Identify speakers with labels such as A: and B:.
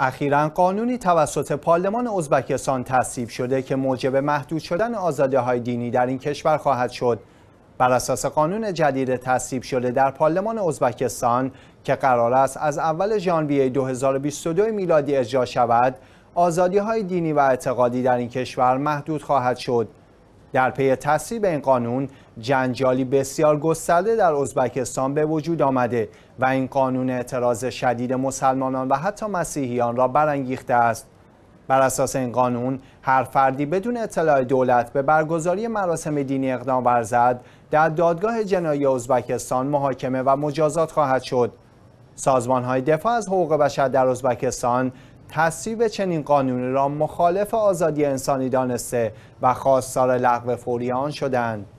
A: اخیرا قانونی توسط پارلمان ازبکستان تصویب شده که موجب محدود شدن آزاده های دینی در این کشور خواهد شد بر اساس قانون جدید تصویب شده در پارلمان ازبکستان که قرار است از اول ژانویه 2022 میلادی اجرا شود آزادی های دینی و اعتقادی در این کشور محدود خواهد شد در پی تصویب این قانون جنجالی بسیار گسترده در ازبکستان به وجود آمده و این قانون اعتراض شدید مسلمانان و حتی مسیحیان را برانگیخته است بر اساس این قانون هر فردی بدون اطلاع دولت به برگزاری مراسم دینی اقدام ورزد در دادگاه جنایی ازبکستان محاکمه و مجازات خواهد شد سازمان های دفاع از حقوق بشر در ازبکستان تصویب چنین قانونی را مخالف آزادی انسانی دانسته و خواستار لغو فوری آن شدند